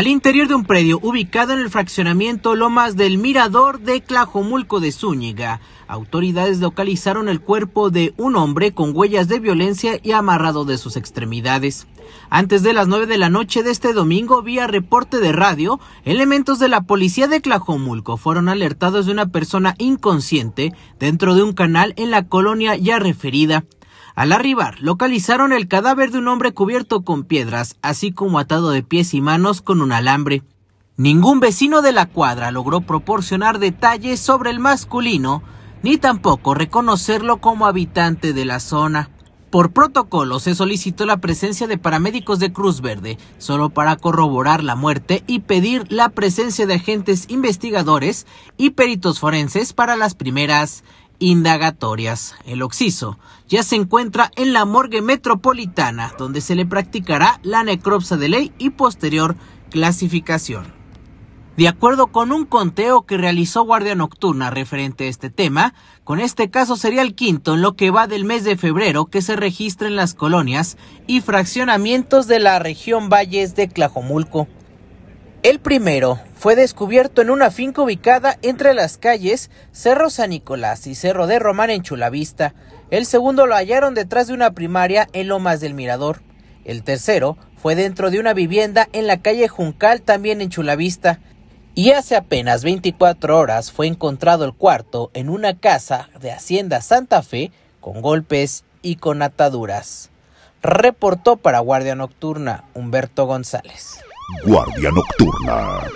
al interior de un predio ubicado en el fraccionamiento Lomas del Mirador de Tlajomulco de Zúñiga. Autoridades localizaron el cuerpo de un hombre con huellas de violencia y amarrado de sus extremidades. Antes de las 9 de la noche de este domingo, vía reporte de radio, elementos de la policía de Tlajomulco fueron alertados de una persona inconsciente dentro de un canal en la colonia ya referida. Al arribar, localizaron el cadáver de un hombre cubierto con piedras, así como atado de pies y manos con un alambre. Ningún vecino de la cuadra logró proporcionar detalles sobre el masculino, ni tampoco reconocerlo como habitante de la zona. Por protocolo se solicitó la presencia de paramédicos de Cruz Verde, solo para corroborar la muerte y pedir la presencia de agentes investigadores y peritos forenses para las primeras indagatorias. El oxiso ya se encuentra en la morgue metropolitana, donde se le practicará la necropsia de ley y posterior clasificación. De acuerdo con un conteo que realizó Guardia Nocturna referente a este tema, con este caso sería el quinto en lo que va del mes de febrero que se registra en las colonias y fraccionamientos de la región Valles de Tlajomulco. El primero fue descubierto en una finca ubicada entre las calles Cerro San Nicolás y Cerro de Román en Chulavista. El segundo lo hallaron detrás de una primaria en Lomas del Mirador. El tercero fue dentro de una vivienda en la calle Juncal, también en Chulavista. Y hace apenas 24 horas fue encontrado el cuarto en una casa de Hacienda Santa Fe con golpes y con ataduras. Reportó para Guardia Nocturna Humberto González. Guardia Nocturna.